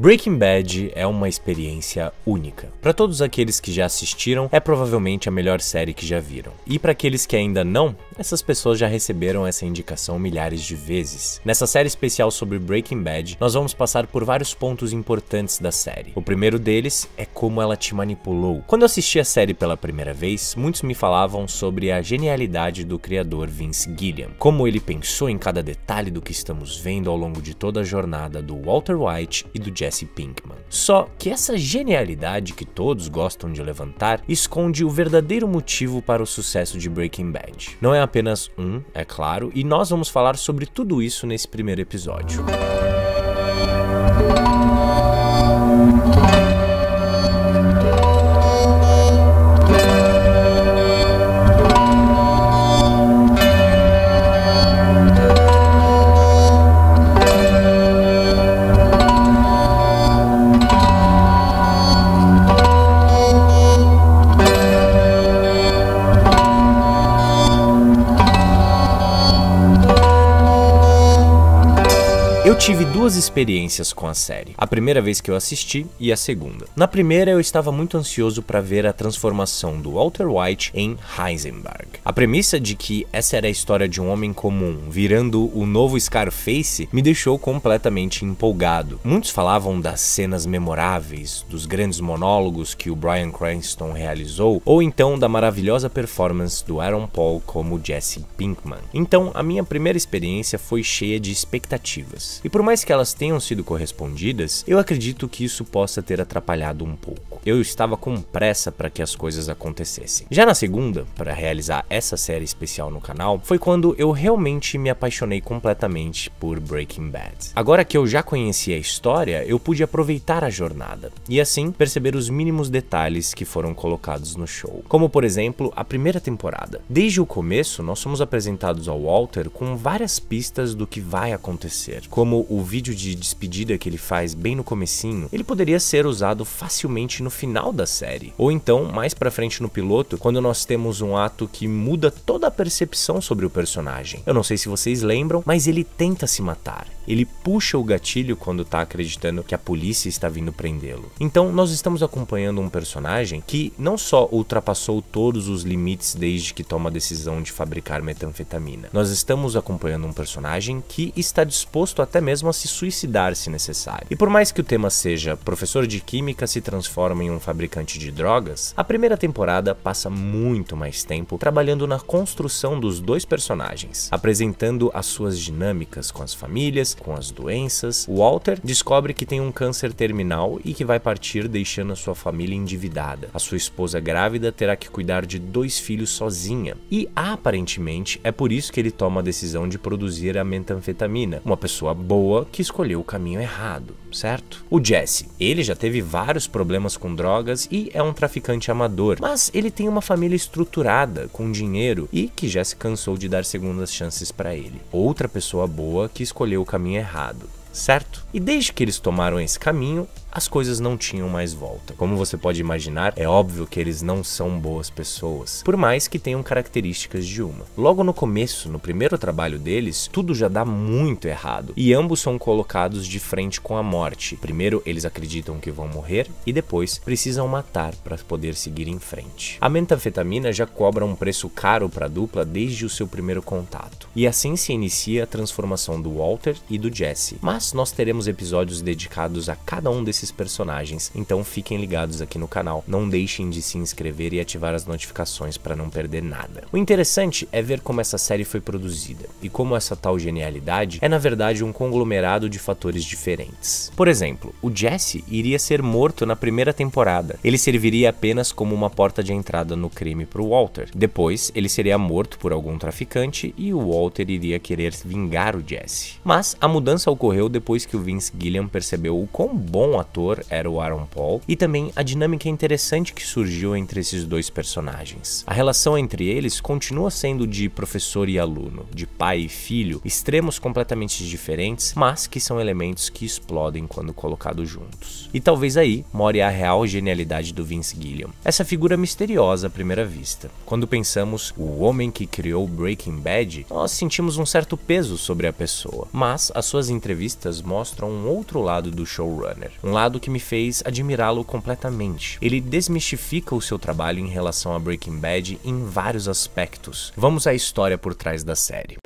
Breaking Bad é uma experiência única. Para todos aqueles que já assistiram, é provavelmente a melhor série que já viram. E para aqueles que ainda não, essas pessoas já receberam essa indicação milhares de vezes. Nessa série especial sobre Breaking Bad, nós vamos passar por vários pontos importantes da série. O primeiro deles é como ela te manipulou. Quando eu assisti a série pela primeira vez, muitos me falavam sobre a genialidade do criador Vince Gilliam, como ele pensou em cada detalhe do que estamos vendo ao longo de toda a jornada do Walter White e do Jesse Jesse Pinkman. Só que essa genialidade que todos gostam de levantar esconde o verdadeiro motivo para o sucesso de Breaking Bad. Não é apenas um, é claro, e nós vamos falar sobre tudo isso nesse primeiro episódio. duas experiências com a série. A primeira vez que eu assisti e a segunda. Na primeira, eu estava muito ansioso para ver a transformação do Walter White em Heisenberg. A premissa de que essa era a história de um homem comum virando o novo Scarface me deixou completamente empolgado. Muitos falavam das cenas memoráveis, dos grandes monólogos que o Bryan Cranston realizou, ou então da maravilhosa performance do Aaron Paul como Jesse Pinkman. Então, a minha primeira experiência foi cheia de expectativas. E por mais que ela elas tenham sido correspondidas, eu acredito que isso possa ter atrapalhado um pouco. Eu estava com pressa para que as coisas acontecessem. Já na segunda, para realizar essa série especial no canal, foi quando eu realmente me apaixonei completamente por Breaking Bad. Agora que eu já conhecia a história, eu pude aproveitar a jornada e assim perceber os mínimos detalhes que foram colocados no show. Como por exemplo, a primeira temporada. Desde o começo, nós somos apresentados ao Walter com várias pistas do que vai acontecer, como o vídeo de despedida que ele faz bem no comecinho, ele poderia ser usado facilmente no final da série. Ou então, mais para frente no piloto, quando nós temos um ato que muda toda a percepção sobre o personagem. Eu não sei se vocês lembram, mas ele tenta se matar. Ele puxa o gatilho quando tá acreditando que a polícia está vindo prendê-lo. Então, nós estamos acompanhando um personagem que não só ultrapassou todos os limites desde que toma a decisão de fabricar metanfetamina. Nós estamos acompanhando um personagem que está disposto até mesmo a se se suicidar se necessário. E por mais que o tema seja professor de química se transforma em um fabricante de drogas, a primeira temporada passa muito mais tempo trabalhando na construção dos dois personagens, apresentando as suas dinâmicas com as famílias, com as doenças. Walter descobre que tem um câncer terminal e que vai partir deixando a sua família endividada. A sua esposa grávida terá que cuidar de dois filhos sozinha. E aparentemente é por isso que ele toma a decisão de produzir a metanfetamina, uma pessoa boa que que escolheu o caminho errado, certo? O Jesse, ele já teve vários problemas com drogas e é um traficante amador, mas ele tem uma família estruturada, com dinheiro e que já se cansou de dar segundas chances para ele. Outra pessoa boa que escolheu o caminho errado certo? E desde que eles tomaram esse caminho, as coisas não tinham mais volta. Como você pode imaginar, é óbvio que eles não são boas pessoas, por mais que tenham características de uma. Logo no começo, no primeiro trabalho deles, tudo já dá muito errado e ambos são colocados de frente com a morte. Primeiro, eles acreditam que vão morrer e depois precisam matar para poder seguir em frente. A metanfetamina já cobra um preço caro para a dupla desde o seu primeiro contato, e assim se inicia a transformação do Walter e do Jesse. Mas mas nós teremos episódios dedicados a cada um desses personagens, então fiquem ligados aqui no canal, não deixem de se inscrever e ativar as notificações para não perder nada. O interessante é ver como essa série foi produzida e como essa tal genialidade é na verdade um conglomerado de fatores diferentes. Por exemplo, o Jesse iria ser morto na primeira temporada. Ele serviria apenas como uma porta de entrada no crime para o Walter. Depois, ele seria morto por algum traficante e o Walter iria querer vingar o Jesse. Mas a mudança ocorreu depois que o Vince Gilliam percebeu o quão bom ator era o Aaron Paul e também a dinâmica interessante que surgiu entre esses dois personagens. A relação entre eles continua sendo de professor e aluno, de pai e filho, extremos completamente diferentes, mas que são elementos que explodem quando colocados juntos. E talvez aí more a real genialidade do Vince Gilliam. Essa figura misteriosa à primeira vista. Quando pensamos o homem que criou Breaking Bad, nós sentimos um certo peso sobre a pessoa, mas as suas entrevistas entrevistas mostram um outro lado do showrunner, um lado que me fez admirá-lo completamente. Ele desmistifica o seu trabalho em relação a Breaking Bad em vários aspectos. Vamos à história por trás da série.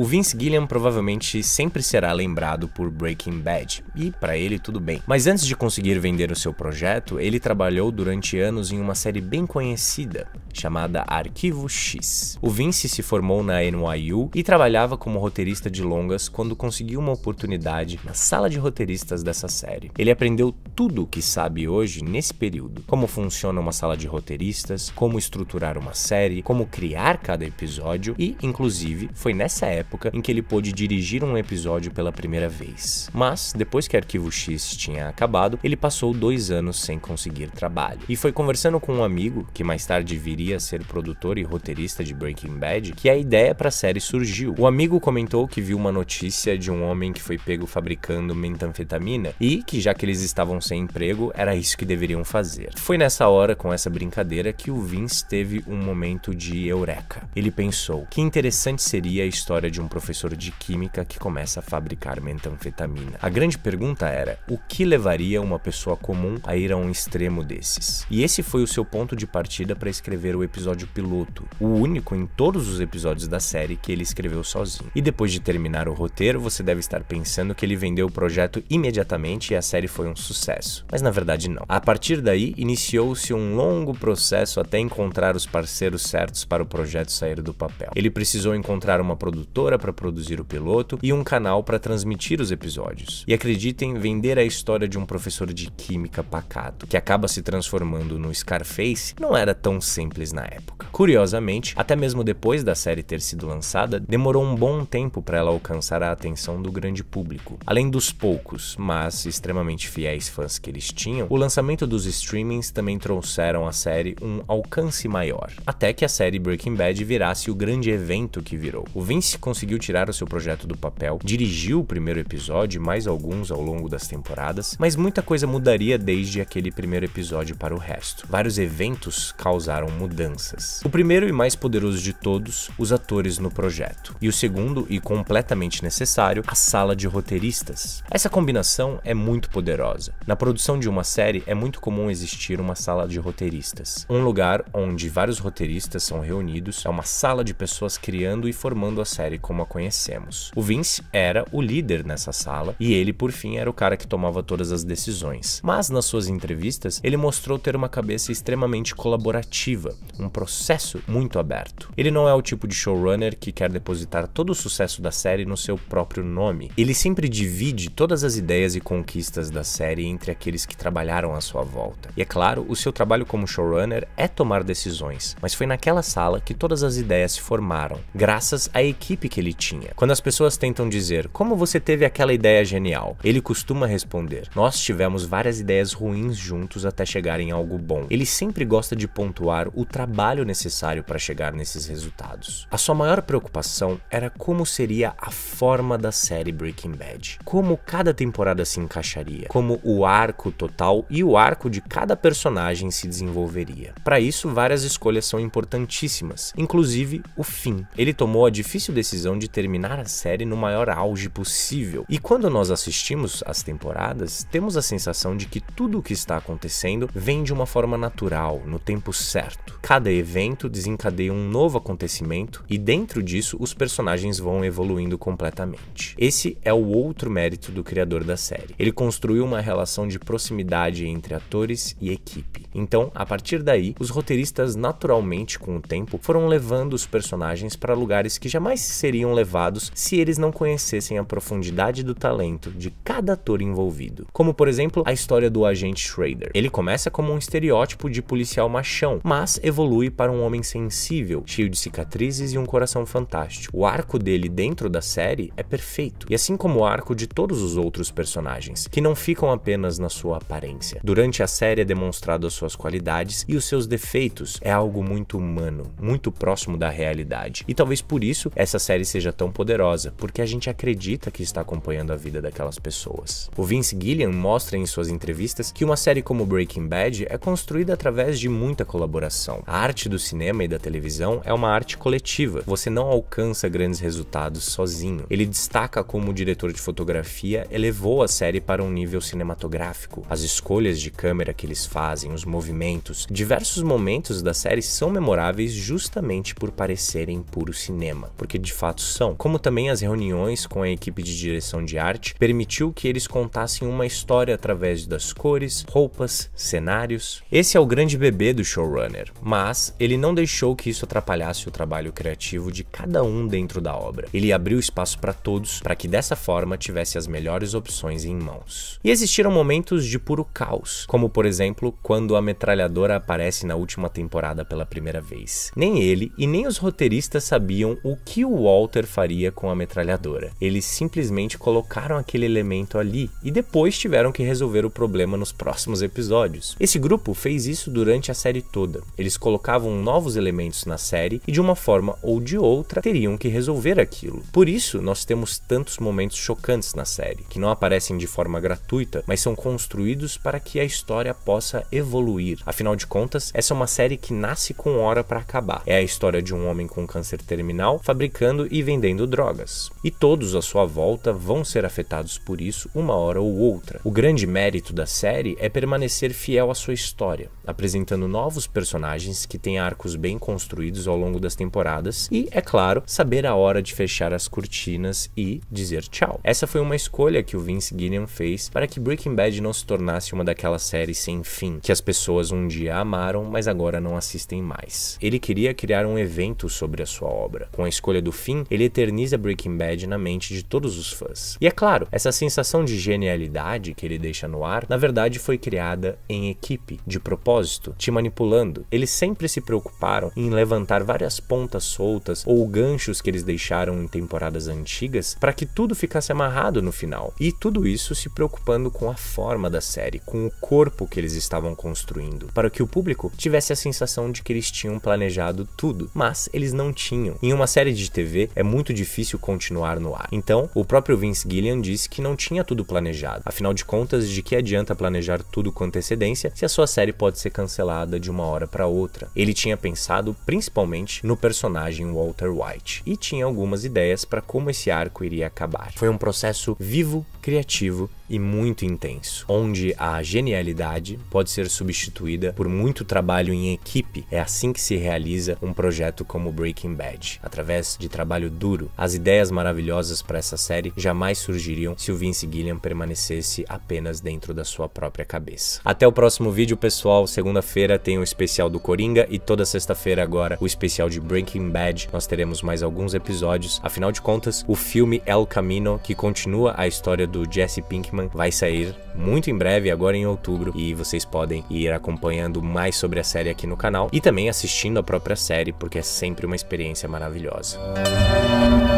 O Vince Gilliam provavelmente sempre será lembrado por Breaking Bad, e para ele tudo bem. Mas antes de conseguir vender o seu projeto, ele trabalhou durante anos em uma série bem conhecida, chamada Arquivo X. O Vince se formou na NYU e trabalhava como roteirista de longas quando conseguiu uma oportunidade na sala de roteiristas dessa série. Ele aprendeu tudo o que sabe hoje nesse período: como funciona uma sala de roteiristas, como estruturar uma série, como criar cada episódio e, inclusive, foi nessa época época em que ele pôde dirigir um episódio pela primeira vez. Mas, depois que Arquivo X tinha acabado, ele passou dois anos sem conseguir trabalho. E foi conversando com um amigo, que mais tarde viria a ser produtor e roteirista de Breaking Bad, que a ideia para a série surgiu. O amigo comentou que viu uma notícia de um homem que foi pego fabricando metanfetamina e que, já que eles estavam sem emprego, era isso que deveriam fazer. Foi nessa hora, com essa brincadeira, que o Vince teve um momento de eureka. Ele pensou: que interessante seria a história de de um professor de química que começa a fabricar metanfetamina. A grande pergunta era: o que levaria uma pessoa comum a ir a um extremo desses? E esse foi o seu ponto de partida para escrever o episódio piloto, o único em todos os episódios da série que ele escreveu sozinho. E depois de terminar o roteiro, você deve estar pensando que ele vendeu o projeto imediatamente e a série foi um sucesso. Mas na verdade não. A partir daí, iniciou-se um longo processo até encontrar os parceiros certos para o projeto sair do papel. Ele precisou encontrar uma produtora emissora para produzir o piloto e um canal para transmitir os episódios. E acreditem, vender a história de um professor de química pacato, que acaba se transformando no Scarface, não era tão simples na época. Curiosamente, até mesmo depois da série ter sido lançada, demorou um bom tempo para ela alcançar a atenção do grande público. Além dos poucos, mas extremamente fiéis fãs que eles tinham, o lançamento dos streamings também trouxeram à série um alcance maior, até que a série Breaking Bad virasse o grande evento que virou. O Vince conseguiu tirar o seu projeto do papel, dirigiu o primeiro episódio e mais alguns ao longo das temporadas, mas muita coisa mudaria desde aquele primeiro episódio para o resto. Vários eventos causaram mudanças. O primeiro e mais poderoso de todos, os atores no projeto. E o segundo, e completamente necessário, a sala de roteiristas. Essa combinação é muito poderosa. Na produção de uma série, é muito comum existir uma sala de roteiristas. Um lugar onde vários roteiristas são reunidos, é uma sala de pessoas criando e formando a série como a conhecemos. O Vince era o líder nessa sala e ele, por fim, era o cara que tomava todas as decisões. Mas nas suas entrevistas, ele mostrou ter uma cabeça extremamente colaborativa, um processo muito aberto. Ele não é o tipo de showrunner que quer depositar todo o sucesso da série no seu próprio nome. Ele sempre divide todas as ideias e conquistas da série entre aqueles que trabalharam à sua volta. E é claro, o seu trabalho como showrunner é tomar decisões, mas foi naquela sala que todas as ideias se formaram, graças à equipe que ele tinha. Quando as pessoas tentam dizer como você teve aquela ideia genial, ele costuma responder: Nós tivemos várias ideias ruins juntos até chegar em algo bom. Ele sempre gosta de pontuar o trabalho necessário para chegar nesses resultados. A sua maior preocupação era como seria a forma da série Breaking Bad, como cada temporada se encaixaria, como o arco total e o arco de cada personagem se desenvolveria. Para isso, várias escolhas são importantíssimas, inclusive o fim. Ele tomou a difícil decisão decisão de terminar a série no maior auge possível. E quando nós assistimos as temporadas, temos a sensação de que tudo o que está acontecendo vem de uma forma natural, no tempo certo. Cada evento desencadeia um novo acontecimento e dentro disso os personagens vão evoluindo completamente. Esse é o outro mérito do criador da série. Ele construiu uma relação de proximidade entre atores e equipe. Então, a partir daí, os roteiristas naturalmente com o tempo foram levando os personagens para lugares que jamais se seriam levados se eles não conhecessem a profundidade do talento de cada ator envolvido. Como, por exemplo, a história do agente Schrader. Ele começa como um estereótipo de policial machão, mas evolui para um homem sensível, cheio de cicatrizes e um coração fantástico. O arco dele dentro da série é perfeito, e assim como o arco de todos os outros personagens, que não ficam apenas na sua aparência. Durante a série é demonstrado as suas qualidades e os seus defeitos, é algo muito humano, muito próximo da realidade. E talvez por isso essa série série seja tão poderosa, porque a gente acredita que está acompanhando a vida daquelas pessoas. O Vince Gillian mostra em suas entrevistas que uma série como Breaking Bad é construída através de muita colaboração. A arte do cinema e da televisão é uma arte coletiva, você não alcança grandes resultados sozinho. Ele destaca como o diretor de fotografia elevou a série para um nível cinematográfico. As escolhas de câmera que eles fazem, os movimentos, diversos momentos da série são memoráveis justamente por parecerem puro cinema, porque de fato fato são, como também as reuniões com a equipe de direção de arte permitiu que eles contassem uma história através das cores, roupas, cenários. Esse é o grande bebê do showrunner, mas ele não deixou que isso atrapalhasse o trabalho criativo de cada um dentro da obra. Ele abriu espaço para todos para que dessa forma tivesse as melhores opções em mãos. E existiram momentos de puro caos, como por exemplo quando a metralhadora aparece na última temporada pela primeira vez. Nem ele e nem os roteiristas sabiam o que o Wall Walter faria com a metralhadora. Eles simplesmente colocaram aquele elemento ali e depois tiveram que resolver o problema nos próximos episódios. Esse grupo fez isso durante a série toda. Eles colocavam novos elementos na série e de uma forma ou de outra teriam que resolver aquilo. Por isso, nós temos tantos momentos chocantes na série, que não aparecem de forma gratuita, mas são construídos para que a história possa evoluir. Afinal de contas, essa é uma série que nasce com hora para acabar. É a história de um homem com câncer terminal fabricando e vendendo drogas. E todos à sua volta vão ser afetados por isso uma hora ou outra. O grande mérito da série é permanecer fiel à sua história, apresentando novos personagens que têm arcos bem construídos ao longo das temporadas e, é claro, saber a hora de fechar as cortinas e dizer tchau. Essa foi uma escolha que o Vince Gilliam fez para que Breaking Bad não se tornasse uma daquelas séries sem fim que as pessoas um dia amaram, mas agora não assistem mais. Ele queria criar um evento sobre a sua obra. Com a escolha do fim Assim, ele eterniza Breaking Bad na mente de todos os fãs. E é claro, essa sensação de genialidade que ele deixa no ar, na verdade foi criada em equipe, de propósito, te manipulando. Eles sempre se preocuparam em levantar várias pontas soltas ou ganchos que eles deixaram em temporadas antigas para que tudo ficasse amarrado no final. E tudo isso se preocupando com a forma da série, com o corpo que eles estavam construindo, para que o público tivesse a sensação de que eles tinham planejado tudo, mas eles não tinham. Em uma série de TV é muito difícil continuar no ar. Então, o próprio Vince Gillian disse que não tinha tudo planejado. Afinal de contas, de que adianta planejar tudo com antecedência se a sua série pode ser cancelada de uma hora para outra? Ele tinha pensado principalmente no personagem Walter White e tinha algumas ideias para como esse arco iria acabar. Foi um processo vivo criativo e muito intenso, onde a genialidade pode ser substituída por muito trabalho em equipe. É assim que se realiza um projeto como Breaking Bad, através de trabalho duro. As ideias maravilhosas para essa série jamais surgiriam se o Vince Gilliam permanecesse apenas dentro da sua própria cabeça. Até o próximo vídeo, pessoal. Segunda-feira tem o especial do Coringa e toda sexta-feira agora o especial de Breaking Bad. Nós teremos mais alguns episódios. Afinal de contas, o filme El Camino, que continua a história do do Jesse Pinkman vai sair muito em breve, agora em outubro, e vocês podem ir acompanhando mais sobre a série aqui no canal e também assistindo a própria série, porque é sempre uma experiência maravilhosa. Música